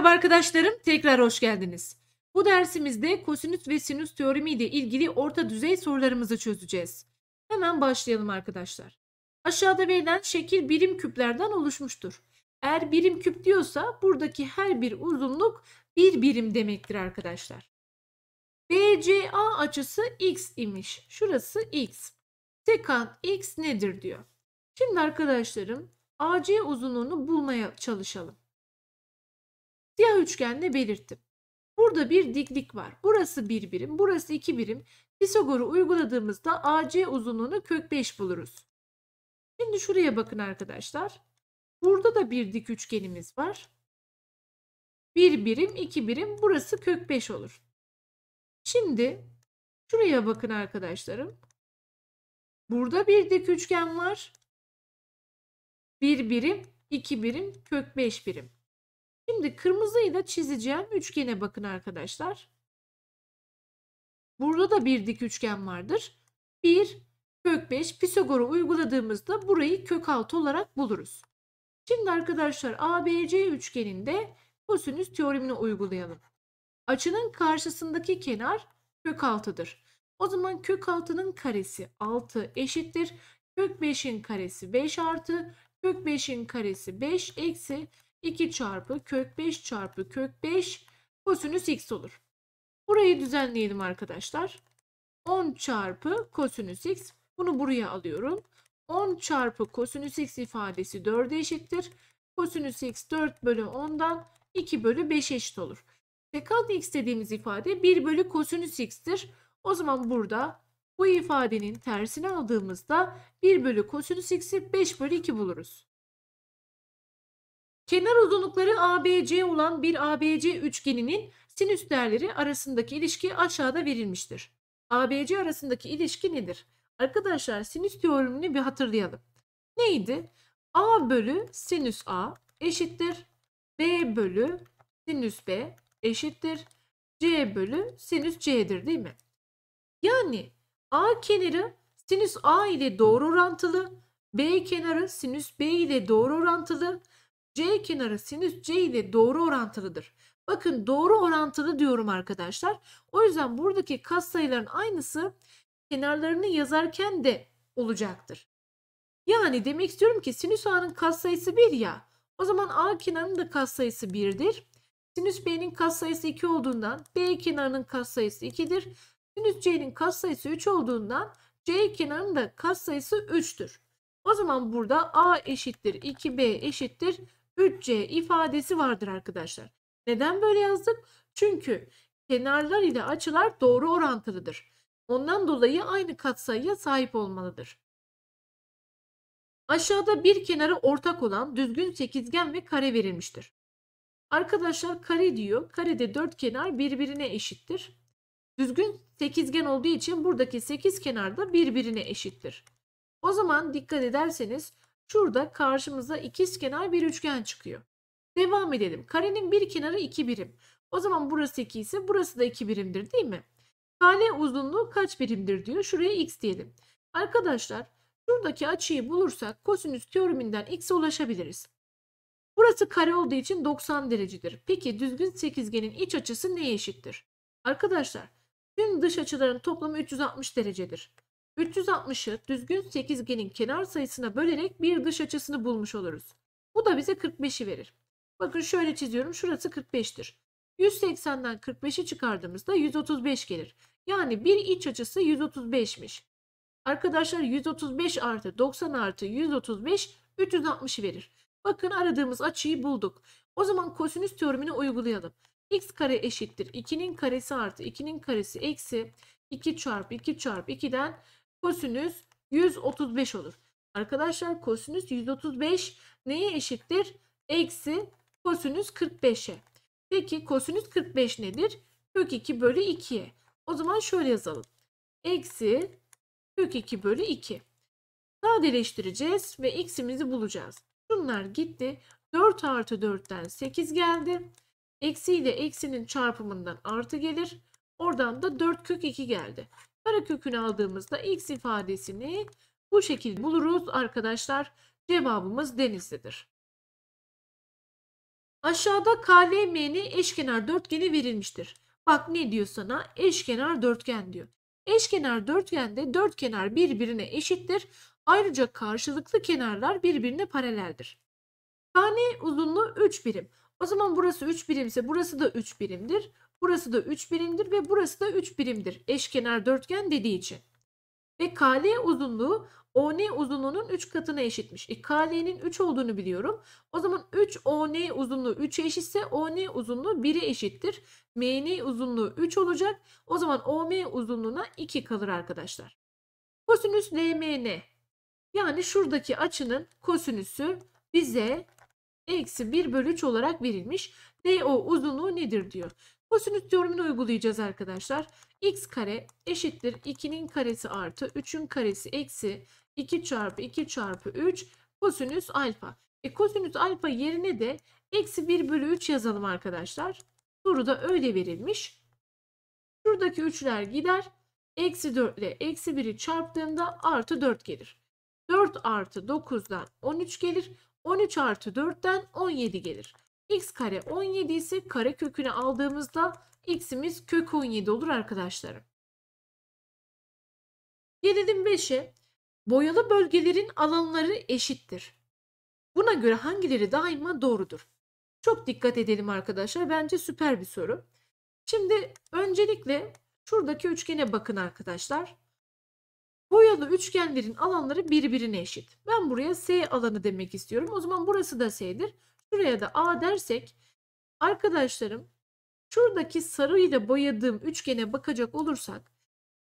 Merhaba arkadaşlarım, tekrar hoş geldiniz. Bu dersimizde kosinüs ve sinüs teoremi ile ilgili orta düzey sorularımızı çözeceğiz. Hemen başlayalım arkadaşlar. Aşağıda verilen şekil birim küplerden oluşmuştur. Eğer birim küp diyorsa buradaki her bir uzunluk bir birim demektir arkadaşlar. BCA açısı x imiş. Şurası x. Sekant x nedir diyor. Şimdi arkadaşlarım AC uzunluğunu bulmaya çalışalım. Siyah üçgenle belirttim. Burada bir diklik var. Burası bir birim, burası iki birim. Pisagor'u uyguladığımızda AC uzunluğunu kök 5 buluruz. Şimdi şuraya bakın arkadaşlar. Burada da bir dik üçgenimiz var. Bir birim, iki birim. Burası kök 5 olur. Şimdi şuraya bakın arkadaşlarım. Burada bir dik üçgen var. Bir birim, iki birim, kök 5 birim. Şimdi kırmızıyla çizeceğim üçgene bakın arkadaşlar. Burada da bir dik üçgen vardır. 1 kök 5 Pisagor'u uyguladığımızda burayı kök 6 olarak buluruz. Şimdi arkadaşlar ABC üçgeninde kosinüs teoremini uygulayalım. Açının karşısındaki kenar kök 6'dır. O zaman kök 6'nın karesi 6 eşittir. Kök 5'in karesi 5 artı kök 5'in karesi 5 eksi 2 çarpı kök 5 çarpı kök 5 kosinüs x olur. Burayı düzenleyelim arkadaşlar. 10 çarpı kosinüs x. Bunu buraya alıyorum. 10 çarpı kosinüs x ifadesi 4'e eşittir. Kosinüs x 4 bölü 10'dan 2 bölü 5 eşit olur. Sekant x dediğimiz ifade 1 bölü kosinüs x'tir. O zaman burada bu ifadenin tersini aldığımızda 1 bölü kosinüs x'i 5 bölü 2 buluruz. Kenar uzunlukları ABC olan bir ABC üçgeninin sinüs değerleri arasındaki ilişki aşağıda verilmiştir. ABC arasındaki ilişki nedir? Arkadaşlar sinüs teoremini bir hatırlayalım. Neydi? A bölü sinüs A eşittir. B bölü sinüs B eşittir. C bölü sinüs C'dir değil mi? Yani A kenarı sinüs A ile doğru orantılı. B kenarı sinüs B ile doğru orantılı. C kenarı sinüs C ile doğru orantılıdır. Bakın doğru orantılı diyorum arkadaşlar. O yüzden buradaki kas sayıların aynısı kenarlarını yazarken de olacaktır. Yani demek istiyorum ki sinüs A'nın kas sayısı 1 ya. O zaman A kenarının da kas sayısı 1'dir. Sinüs B'nin kas sayısı 2 olduğundan B kenarının kas sayısı 2'dir. Sinüs C'nin kas sayısı 3 olduğundan C kenarının da kas sayısı 3'tür. O zaman burada A eşittir 2B eşittir bütçe ifadesi vardır arkadaşlar. Neden böyle yazdık? Çünkü kenarlar ile açılar doğru orantılıdır. Ondan dolayı aynı katsayıya sahip olmalıdır. Aşağıda bir kenarı ortak olan düzgün sekizgen ve kare verilmiştir. Arkadaşlar kare diyor. Karede dört kenar birbirine eşittir. Düzgün sekizgen olduğu için buradaki sekiz kenar da birbirine eşittir. O zaman dikkat ederseniz Şurada karşımıza ikizkenar bir üçgen çıkıyor. Devam edelim. Karenin bir kenarı 2 birim. O zaman burası 2 ise burası da 2 birimdir değil mi? Kare uzunluğu kaç birimdir diyor. Şuraya x diyelim. Arkadaşlar şuradaki açıyı bulursak kosinüs teoreminden x'e ulaşabiliriz. Burası kare olduğu için 90 derecedir. Peki düzgün sekizgenin iç açısı neye eşittir? Arkadaşlar tüm dış açıların toplamı 360 derecedir. 360'ı düzgün sekizgenin kenar sayısına bölerek bir dış açısını bulmuş oluruz. Bu da bize 45'i verir. Bakın şöyle çiziyorum. Şurası 45'tir. 180'den 45'i çıkardığımızda 135 gelir. Yani bir iç açısı 135'miş. Arkadaşlar 135 artı 90 artı 135 360'ı verir. Bakın aradığımız açıyı bulduk. O zaman kosinüs teoremini uygulayalım. x kare eşittir 2'nin karesi artı 2'nin karesi eksi 2 çarpı 2 çarpı 2'den Kosinüs 135 olur. Arkadaşlar kosinüs 135 neye eşittir? Eksi kosinüs 45'e. Peki kosinüs 45 nedir? Kök 2 bölü 2'ye. O zaman şöyle yazalım. Eksi kök 2 bölü 2. Sadeleştireceğiz ve x'imizi bulacağız. Bunlar gitti. 4 artı 4'ten 8 geldi. Eksi ile eksinin çarpımından artı gelir. Oradan da 4 kök 2 geldi. Kara kökünü aldığımızda x ifadesini bu şekilde buluruz arkadaşlar. Cevabımız denizlidir. Aşağıda KLM'nin eşkenar dörtgeni verilmiştir. Bak ne diyor sana? Eşkenar dörtgen diyor. Eşkenar dörtgende dört kenar birbirine eşittir. Ayrıca karşılıklı kenarlar birbirine paraleldir. Tane uzunluğu 3 birim. O zaman burası 3 birimse burası da 3 birimdir. Burası da 3 birimdir ve burası da 3 birimdir. Eşkenar dörtgen dediği için. Ve KL uzunluğu ON uzunluğunun 3 katına eşitmiş. E, KL'nin 3 olduğunu biliyorum. O zaman 3 ON uzunluğu 3'e eşitse ON uzunluğu 1'e eşittir. MN uzunluğu 3 olacak. O zaman OM uzunluğuna 2 kalır arkadaşlar. Kosinüs LMN yani şuradaki açının kosinüsü bize eksi 1 bölü 3 olarak verilmiş. DO uzunluğu nedir diyor. Kosinüs teoremini uygulayacağız arkadaşlar. x kare eşittir 2'nin karesi artı 3'ün karesi eksi 2 çarpı 2 çarpı 3 kosinüs alfa. E kosinüs alfa yerine de eksi 1 bölü 3 yazalım arkadaşlar. Soru da öyle verilmiş. Şuradaki 3'ler gider. Eksi 4 ile eksi 1'i çarptığında artı 4 gelir. 4 artı 9'dan 13 gelir. 13 artı 4'ten 17 gelir x kare 17 ise kare kökünü aldığımızda x'imiz kök 17 olur arkadaşlarım. Gelelim 5'e. Boyalı bölgelerin alanları eşittir. Buna göre hangileri daima doğrudur? Çok dikkat edelim arkadaşlar. Bence süper bir soru. Şimdi öncelikle şuradaki üçgene bakın arkadaşlar. Boyalı üçgenlerin alanları birbirine eşit. Ben buraya S alanı demek istiyorum. O zaman burası da S'dir. Şuraya da A dersek arkadaşlarım şuradaki sarı ile boyadığım üçgene bakacak olursak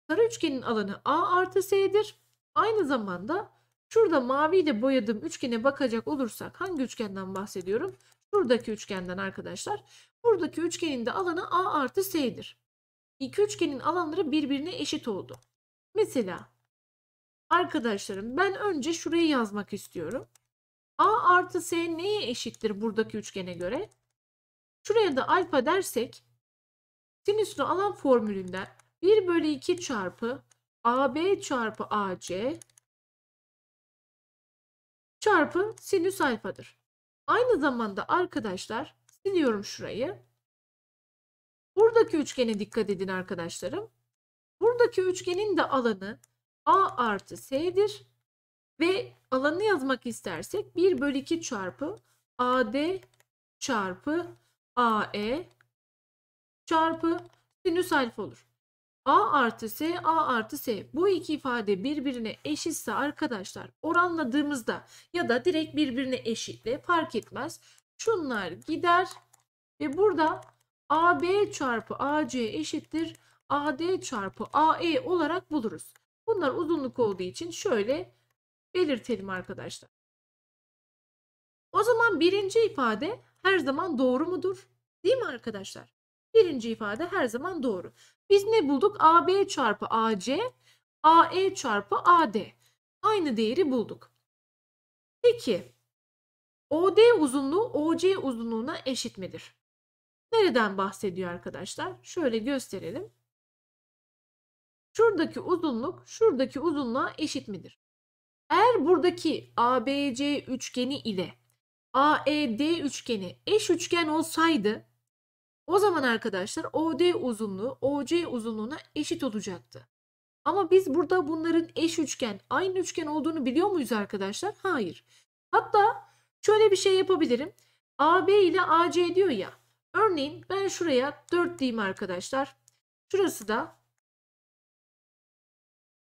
sarı üçgenin alanı A artı S'dir. Aynı zamanda şurada mavi ile boyadığım üçgene bakacak olursak hangi üçgenden bahsediyorum? Şuradaki üçgenden arkadaşlar. Buradaki üçgenin de alanı A artı S'dir. İki üçgenin alanları birbirine eşit oldu. Mesela arkadaşlarım ben önce şurayı yazmak istiyorum. A artı S neye eşittir buradaki üçgene göre? Şuraya da alfa dersek sinüsünü alan formülünden 1 bölü 2 çarpı AB çarpı AC çarpı sinüs alfadır. Aynı zamanda arkadaşlar siliyorum şurayı. Buradaki üçgene dikkat edin arkadaşlarım. Buradaki üçgenin de alanı A artı S'dir. Ve alanı yazmak istersek 1 bölü 2 çarpı AD çarpı AE çarpı sinüs alfa olur. A artı S, A artı S. Bu iki ifade birbirine eşitse arkadaşlar oranladığımızda ya da direkt birbirine eşitle fark etmez. Şunlar gider ve burada AB çarpı AC eşittir. AD çarpı AE olarak buluruz. Bunlar uzunluk olduğu için şöyle belirtelim arkadaşlar. O zaman birinci ifade her zaman doğru mudur? Değil mi arkadaşlar? Birinci ifade her zaman doğru. Biz ne bulduk? AB çarpı AC, AE çarpı AD. Aynı değeri bulduk. Peki, OD uzunluğu OC uzunluğuna eşit midir? Nereden bahsediyor arkadaşlar? Şöyle gösterelim. Şuradaki uzunluk şuradaki uzunluğa eşit midir? Eğer buradaki ABC üçgeni ile AED üçgeni eş üçgen olsaydı o zaman arkadaşlar OD uzunluğu OC uzunluğuna eşit olacaktı. Ama biz burada bunların eş üçgen, aynı üçgen olduğunu biliyor muyuz arkadaşlar? Hayır. Hatta şöyle bir şey yapabilirim. AB ile AC diyor ya. Örneğin ben şuraya 4 diyeyim arkadaşlar. Şurası da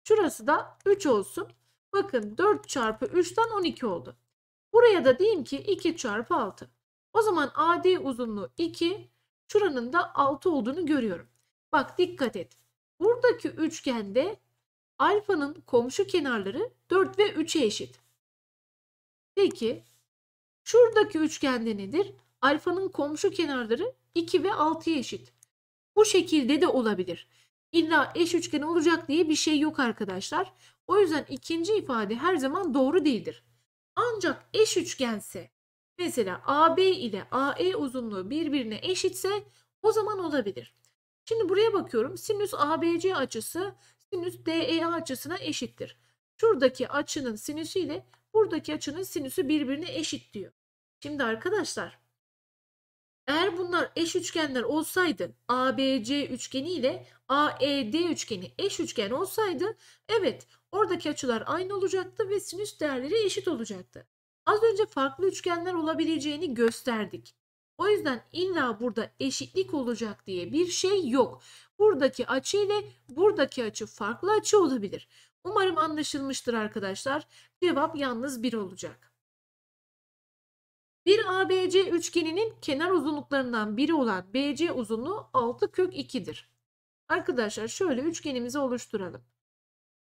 şurası da 3 olsun. Bakın 4 çarpı 3'ten 12 oldu. Buraya da diyeyim ki 2 çarpı 6. O zaman AD uzunluğu 2, şuranın da 6 olduğunu görüyorum. Bak dikkat et. Buradaki üçgende alfanın komşu kenarları 4 ve 3'e eşit. Peki şuradaki üçgende nedir? Alfanın komşu kenarları 2 ve 6'ya eşit. Bu şekilde de olabilir. İlla eş üçgen olacak diye bir şey yok arkadaşlar. O yüzden ikinci ifade her zaman doğru değildir. Ancak eş üçgense mesela AB ile AE uzunluğu birbirine eşitse o zaman olabilir. Şimdi buraya bakıyorum. Sinüs ABC açısı sinüs DE açısına eşittir. Şuradaki açının sinüsü ile buradaki açının sinüsü birbirine eşit diyor. Şimdi arkadaşlar eğer bunlar eş üçgenler olsaydı ABC üçgeni ile AED üçgeni eş üçgen olsaydı evet Oradaki açılar aynı olacaktı ve sinüs değerleri eşit olacaktı. Az önce farklı üçgenler olabileceğini gösterdik. O yüzden illa burada eşitlik olacak diye bir şey yok. Buradaki açı ile buradaki açı farklı açı olabilir. Umarım anlaşılmıştır arkadaşlar. Cevap yalnız 1 olacak. Bir ABC üçgeninin kenar uzunluklarından biri olan BC uzunluğu 6 kök 2'dir. Arkadaşlar şöyle üçgenimizi oluşturalım.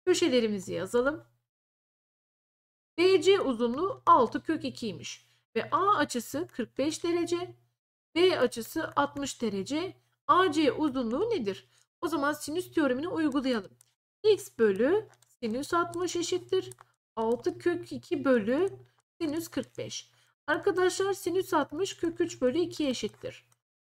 Köşelerimizi yazalım. BC uzunluğu 6 kök 2'ymiş ve A açısı 45 derece, B açısı 60 derece, AC uzunluğu nedir? O zaman sinüs teoremini uygulayalım. X bölü sinüs 60 eşittir. 6 kök 2 bölü sinüs 45. Arkadaşlar sinüs 60 kök 3 bölü 2 eşittir.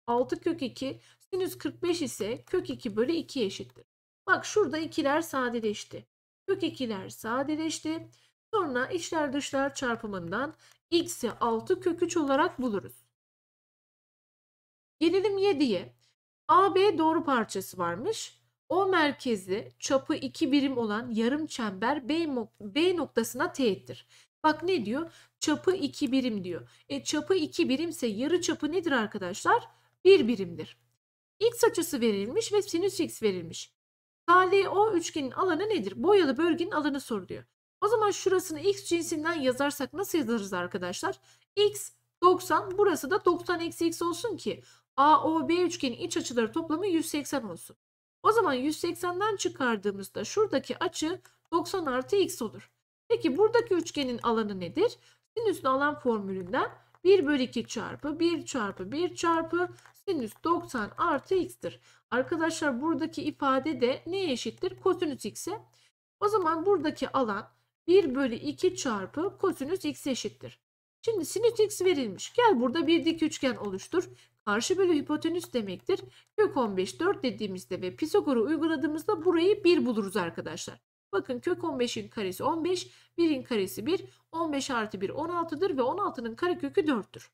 6 kök 2 sinüs 45 ise kök 2 bölü 2 eşittir. Bak şurada ikiler sadeleşti. Kök ikiler sadeleşti. Sonra içler dışlar çarpımından x'i 6 kök 3 olarak buluruz. Gelelim 7'ye. AB doğru parçası varmış. O merkezi çapı 2 birim olan yarım çember B, B noktasına teğettir. Bak ne diyor? Çapı 2 birim diyor. E çapı 2 birimse yarı çapı nedir arkadaşlar? 1 bir birimdir. X açısı verilmiş ve sinüs x verilmiş. KLO üçgenin alanı nedir? Boyalı bölgenin alanı soruluyor. O zaman şurasını x cinsinden yazarsak nasıl yazarız arkadaşlar? x 90 burası da 90 eksi x olsun ki AOB üçgenin iç açıları toplamı 180 olsun. O zaman 180'den çıkardığımızda şuradaki açı 90 artı x olur. Peki buradaki üçgenin alanı nedir? Sinüslü alan formülünden 1 bölü 2 çarpı 1 çarpı 1 çarpı sinüs 90 artı x'tir. Arkadaşlar buradaki ifade de neye eşittir? Kosinüs x'e. O zaman buradaki alan 1 bölü 2 çarpı kosinüs x eşittir. Şimdi sinüs x verilmiş. Gel burada bir dik üçgen oluştur. Karşı bölü hipotenüs demektir. Kök 15 4 dediğimizde ve Pisagor'u uyguladığımızda burayı 1 buluruz arkadaşlar. Bakın kök 15'in karesi 15, 1'in karesi 1, 15 artı 1 16'dır ve 16'nın karekökü 4'tür.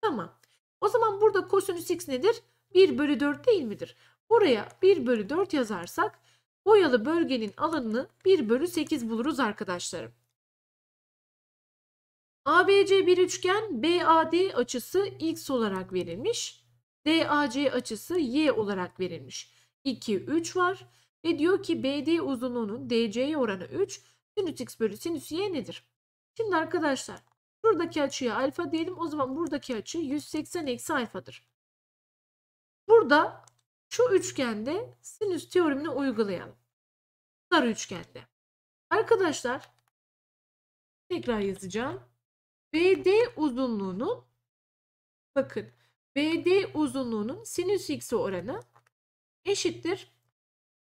Tamam. O zaman burada kosinüs x nedir? 1 bölü 4 değil midir? Buraya 1 bölü 4 yazarsak boyalı bölgenin alanını 1 bölü 8 buluruz arkadaşlarım. ABC bir üçgen BAD açısı x olarak verilmiş. DAC açısı y olarak verilmiş. 2, 3 var. Ve diyor ki BD uzunluğunun DC'ye oranı 3 sinüs x bölü sinüs y nedir? Şimdi arkadaşlar buradaki açıya alfa diyelim. O zaman buradaki açı 180 eksi alfadır. Burada şu üçgende sinüs teoremini uygulayalım. Sarı üçgende. Arkadaşlar tekrar yazacağım. BD uzunluğunun bakın BD uzunluğunun sinüs x oranı eşittir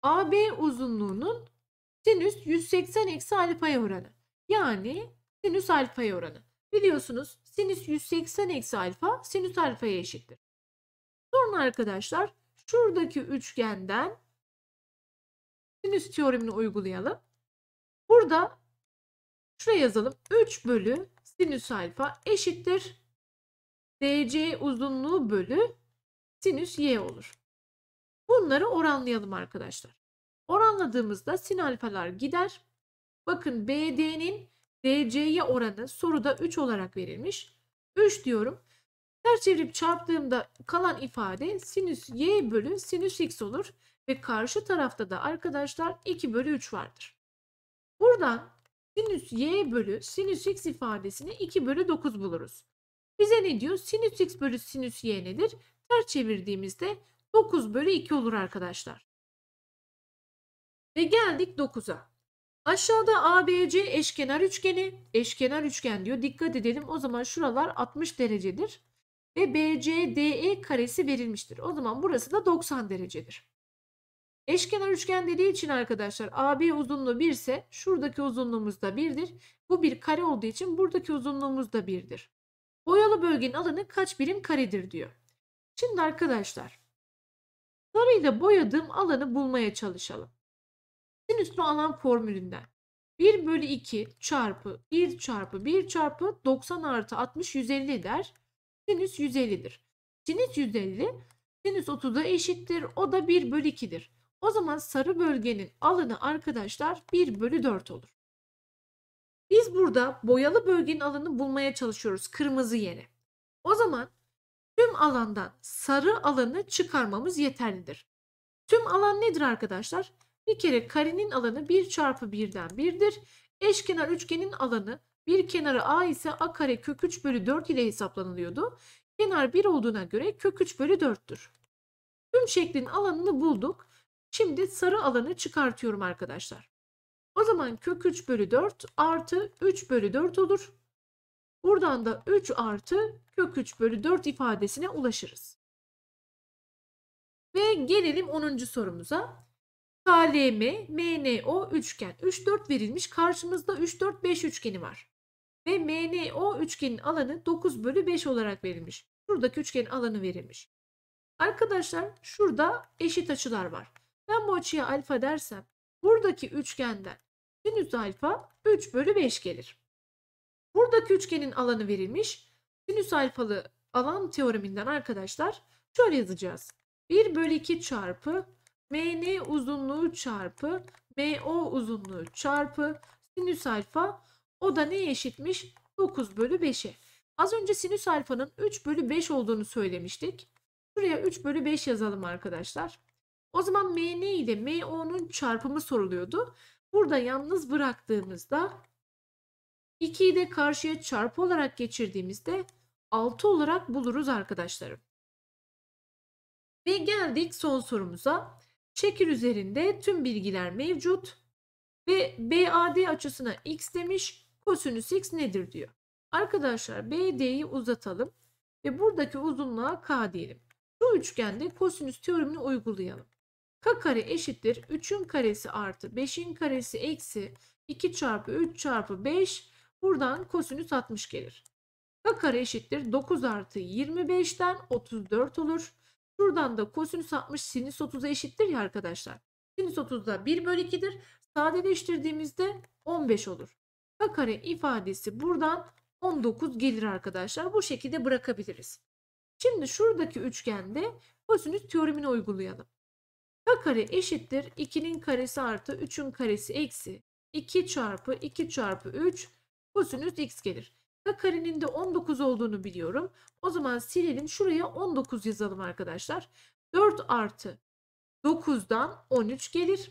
AB uzunluğunun sinüs 180 eksi alfaya oranı. Yani sinüs alfaya oranı. Biliyorsunuz sinüs 180 eksi alfa sinüs alfaya eşittir. Sonra arkadaşlar şuradaki üçgenden sinüs teoremini uygulayalım. Burada şuraya yazalım. 3 bölü sinüs alfa eşittir. DC uzunluğu bölü sinüs y olur. Bunları oranlayalım arkadaşlar. Oranladığımızda sin alfalar gider. Bakın BD'nin DC'ye oranı soruda 3 olarak verilmiş. 3 diyorum. Ters çevirip çarptığımda kalan ifade sinüs y bölü sinüs x olur. Ve karşı tarafta da arkadaşlar 2 bölü 3 vardır. Buradan sinüs y bölü sinüs x ifadesini 2 bölü 9 buluruz. Bize ne diyor? Sinüs x bölü sinüs y nedir? Ters çevirdiğimizde 9 bölü 2 olur arkadaşlar. Ve geldik 9'a. Aşağıda ABC eşkenar üçgeni. Eşkenar üçgen diyor. Dikkat edelim. O zaman şuralar 60 derecedir. Ve BCDE karesi verilmiştir. O zaman burası da 90 derecedir. Eşkenar üçgen dediği için arkadaşlar AB uzunluğu 1 ise şuradaki uzunluğumuz da 1'dir. Bu bir kare olduğu için buradaki uzunluğumuz da 1'dir. Boyalı bölgenin alanı kaç birim karedir diyor. Şimdi arkadaşlar Sarıyla boyadığım alanı bulmaya çalışalım. Sinüslü alan formülünden 1 bölü 2 çarpı 1 çarpı 1 çarpı 90 artı 60 150 eder. Sinüs 150'dir. Sinüs 150 sinüs 30'a eşittir. O da 1 bölü 2'dir. O zaman sarı bölgenin alanı arkadaşlar 1 bölü 4 olur. Biz burada boyalı bölgenin alanını bulmaya çalışıyoruz kırmızı yene. O zaman tüm alandan sarı alanı çıkarmamız yeterlidir. Tüm alan nedir arkadaşlar? Bir kere karenin alanı 1 çarpı 1'den 1'dir. Eşkenar üçgenin alanı bir kenarı a ise a kare kök 3 bölü 4 ile hesaplanılıyordu. Kenar 1 olduğuna göre kök 3 bölü 4'tür. Tüm şeklin alanını bulduk. Şimdi sarı alanı çıkartıyorum arkadaşlar. O zaman kök 3 bölü 4 artı 3 bölü 4 olur. Buradan da 3 artı kök 3 bölü 4 ifadesine ulaşırız. Ve gelelim 10. sorumuza. KLM, MNO üçgen 3 4 verilmiş. Karşımızda 3 4 5 üçgeni var. Ve MNO üçgenin alanı 9 bölü 5 olarak verilmiş. Şuradaki üçgenin alanı verilmiş. Arkadaşlar şurada eşit açılar var. Ben bu açıya alfa dersem buradaki üçgenden sinüs alfa 3 bölü 5 gelir. Buradaki üçgenin alanı verilmiş. Sinüs alfalı alan teoreminden arkadaşlar şöyle yazacağız. 1 bölü 2 çarpı MN uzunluğu çarpı MO uzunluğu çarpı sinüs alfa o da neye eşitmiş? 9 bölü 5'e. Az önce sinüs alfanın 3 bölü 5 olduğunu söylemiştik. Şuraya 3 bölü 5 yazalım arkadaşlar. O zaman MN ile MO'nun çarpımı soruluyordu. Burada yalnız bıraktığımızda 2'yi de karşıya çarpı olarak geçirdiğimizde 6 olarak buluruz arkadaşlarım. Ve geldik son sorumuza. Çekir üzerinde tüm bilgiler mevcut ve BAD açısına x demiş. Kosinüs x nedir diyor. Arkadaşlar BD'yi uzatalım ve buradaki uzunluğa k diyelim. Bu üçgende kosinüs teoremini uygulayalım. k kare eşittir 3'ün karesi artı 5'in karesi eksi 2 çarpı 3 çarpı 5 Buradan kosinüs 60 gelir. K kare eşittir 9 artı 25'ten 34 olur. Şuradan da kosinüs 60 sinüs 30'a eşittir ya arkadaşlar. Sinüs 30'da 1 bölü 2'dir. Sadeleştirdiğimizde 15 olur. K kare ifadesi buradan 19 gelir arkadaşlar. Bu şekilde bırakabiliriz. Şimdi şuradaki üçgende kosinüs teoremini uygulayalım. K kare eşittir 2'nin karesi artı 3'ün karesi eksi 2 çarpı 2 çarpı 3 Kosinüs x gelir. K karenin de 19 olduğunu biliyorum. O zaman silelim. Şuraya 19 yazalım arkadaşlar. 4 artı 9'dan 13 gelir.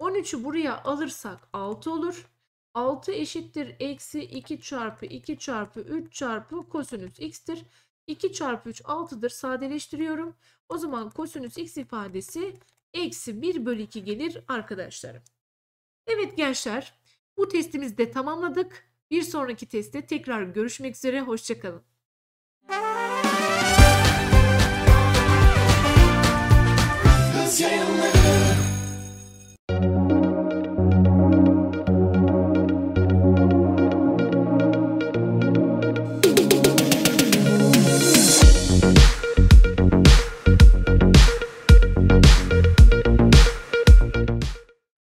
13'ü buraya alırsak 6 olur. 6 eşittir eksi 2 çarpı 2 çarpı 3 çarpı kosinüs x'tir. 2 çarpı 3 6'dır sadeleştiriyorum. O zaman kosinüs x ifadesi eksi 1 bölü 2 gelir arkadaşlarım. Evet gençler bu testimizi de tamamladık. Bir sonraki testte tekrar görüşmek üzere, hoşçakalın. yayınları.